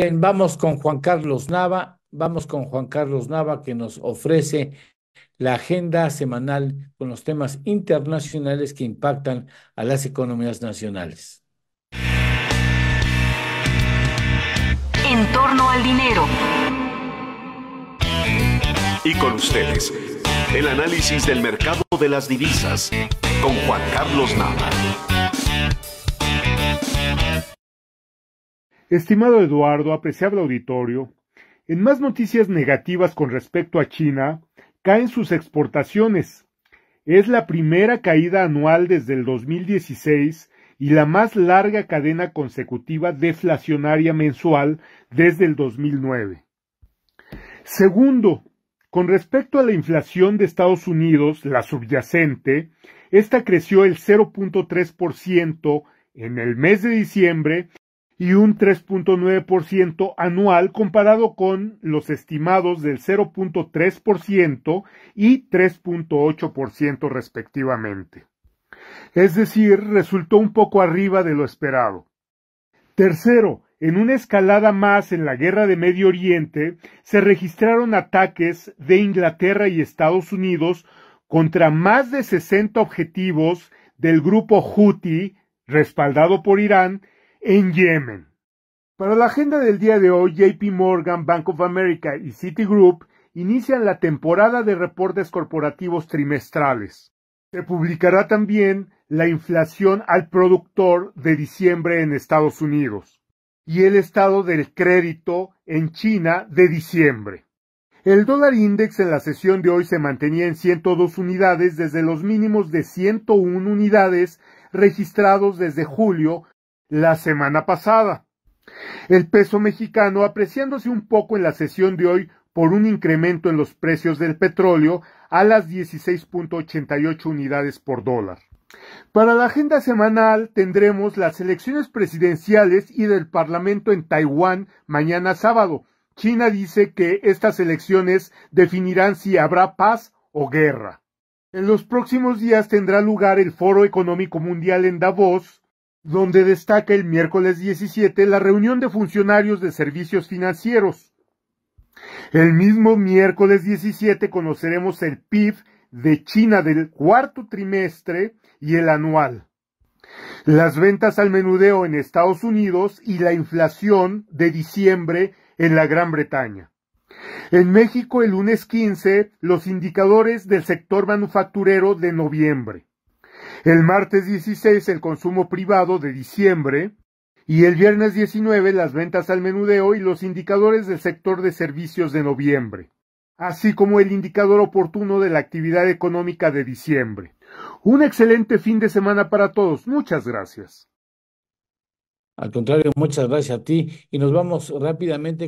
Bien, vamos con Juan Carlos Nava, vamos con Juan Carlos Nava que nos ofrece la agenda semanal con los temas internacionales que impactan a las economías nacionales. En torno al dinero. Y con ustedes, el análisis del mercado de las divisas con Juan Carlos Nava. Estimado Eduardo, apreciable auditorio, en más noticias negativas con respecto a China, caen sus exportaciones. Es la primera caída anual desde el 2016 y la más larga cadena consecutiva deflacionaria mensual desde el 2009. Segundo, con respecto a la inflación de Estados Unidos, la subyacente, esta creció el 0.3% en el mes de diciembre y un 3.9% anual comparado con los estimados del 0.3% y 3.8% respectivamente. Es decir, resultó un poco arriba de lo esperado. Tercero, en una escalada más en la guerra de Medio Oriente, se registraron ataques de Inglaterra y Estados Unidos contra más de 60 objetivos del grupo Houthi, respaldado por Irán, en Yemen. Para la agenda del día de hoy, JP Morgan, Bank of America y Citigroup inician la temporada de reportes corporativos trimestrales. Se publicará también la inflación al productor de diciembre en Estados Unidos y el estado del crédito en China de diciembre. El dólar index en la sesión de hoy se mantenía en 102 unidades desde los mínimos de 101 unidades registrados desde julio la semana pasada. El peso mexicano, apreciándose un poco en la sesión de hoy por un incremento en los precios del petróleo a las 16.88 unidades por dólar. Para la agenda semanal tendremos las elecciones presidenciales y del Parlamento en Taiwán mañana sábado. China dice que estas elecciones definirán si habrá paz o guerra. En los próximos días tendrá lugar el Foro Económico Mundial en Davos, donde destaca el miércoles 17 la reunión de funcionarios de servicios financieros. El mismo miércoles 17 conoceremos el PIB de China del cuarto trimestre y el anual. Las ventas al menudeo en Estados Unidos y la inflación de diciembre en la Gran Bretaña. En México el lunes 15 los indicadores del sector manufacturero de noviembre. El martes 16 el consumo privado de diciembre y el viernes 19 las ventas al menudeo y los indicadores del sector de servicios de noviembre, así como el indicador oportuno de la actividad económica de diciembre. Un excelente fin de semana para todos. Muchas gracias. Al contrario, muchas gracias a ti y nos vamos rápidamente.